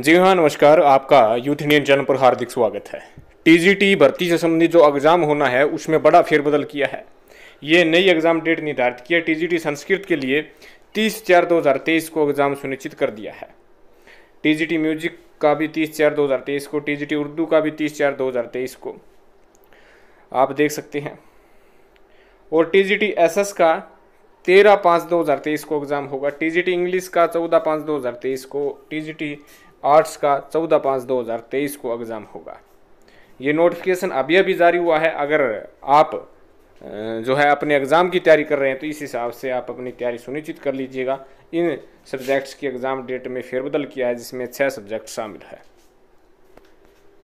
जी हाँ नमस्कार आपका यूथ इंडियन चैनल पर हार्दिक स्वागत है टीजीटी भर्ती से संबंधित जो एग्ज़ाम होना है उसमें बड़ा फेरबदल किया है ये नई एग्ज़ाम डेट निर्धारित किया टीजीटी संस्कृत के लिए 30 चार 2023 को एग्ज़ाम सुनिश्चित कर दिया है टीजीटी म्यूजिक का भी 30 चार 2023 को टीजीटी उर्दू का भी 30 चार 2023 को आप देख सकते हैं और टी जी का तेरह पाँच दो हज़ार तेईस को एग्ज़ाम होगा टी इंग्लिश का चौदह पाँच दो हज़ार तेईस को टी आर्ट्स का चौदह पाँच दो हज़ार तेईस को एग्ज़ाम होगा ये नोटिफिकेशन अभी अभी जारी हुआ है अगर आप जो है अपने एग्ज़ाम की तैयारी कर रहे हैं तो इस हिसाब से आप अपनी तैयारी सुनिश्चित कर लीजिएगा इन सब्जेक्ट्स की एग्ज़ाम डेट में फेरबदल किया है जिसमें छः सब्जेक्ट शामिल है